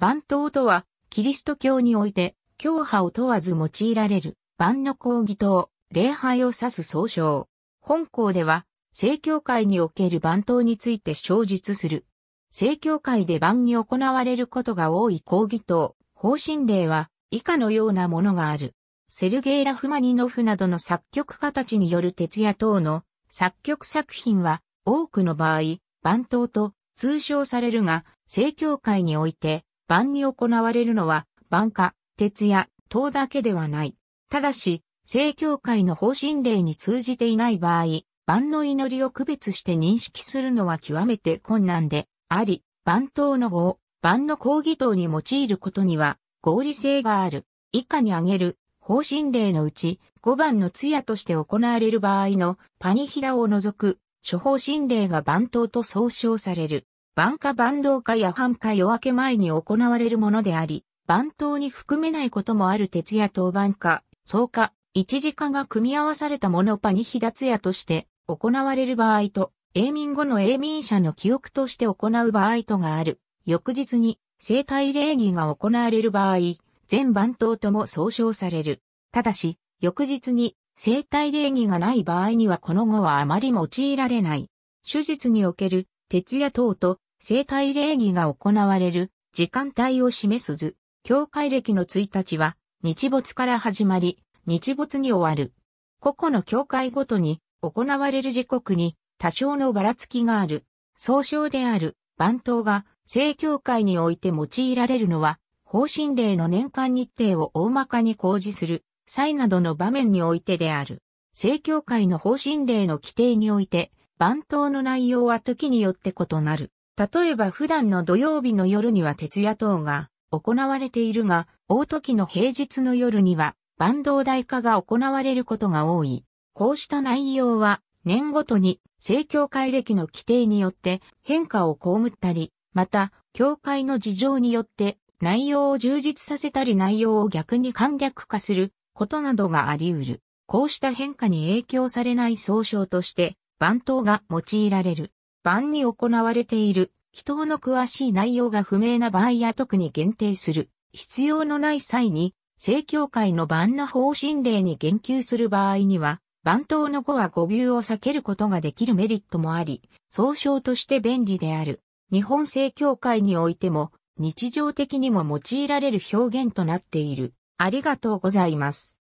万頭とは、キリスト教において、教派を問わず用いられる、万の講義等、礼拝を指す総称。本校では、正教会における万頭について詳述する。正教会で万に行われることが多い講義等、方針令は、以下のようなものがある。セルゲイ・ラフマニノフなどの作曲家たちによる徹夜等の作曲作品は多くの場合、番頭と通称されるが、正教会において晩に行われるのは、晩夏、徹夜、等だけではない。ただし、正教会の方針令に通じていない場合、晩の祈りを区別して認識するのは極めて困難であり、晩等の語を晩の講義等に用いることには合理性がある。以下に挙げる方針令のうち5番の通夜として行われる場合のパニヒダを除く諸方針令が番頭と総称される。晩歌晩同歌や半歌夜明け前に行われるものであり、晩頭に含めないこともある徹夜当晩歌、草歌、一時化が組み合わされたものパニヒダツヤとして行われる場合と、永民後の永民者の記憶として行う場合とがある。翌日に生体礼儀が行われる場合、全番頭とも総称される。ただし、翌日に生体礼儀がない場合にはこの後はあまり用いられない。手術における徹夜等と生体礼儀が行われる時間帯を示す図。教会歴の1日は日没から始まり、日没に終わる。個々の教会ごとに行われる時刻に多少のばらつきがある。総称である番頭が正教会において用いられるのは、方針令の年間日程を大まかに公示する際などの場面においてである。正教会の方針令の規定において、番頭の内容は時によって異なる。例えば普段の土曜日の夜には徹夜等が行われているが、大時の平日の夜には番頭代化が行われることが多い。こうした内容は年ごとに政教会歴の規定によって変化を被ったり、また、教会の事情によって内容を充実させたり内容を逆に簡略化することなどがあり得る。こうした変化に影響されない総称として、番頭が用いられる。晩に行われている、祈祷の詳しい内容が不明な場合や特に限定する。必要のない際に、正教会の万の方針令に言及する場合には、番頭の語は語尾を避けることができるメリットもあり、総称として便利である。日本正教会においても、日常的にも用いられる表現となっている。ありがとうございます。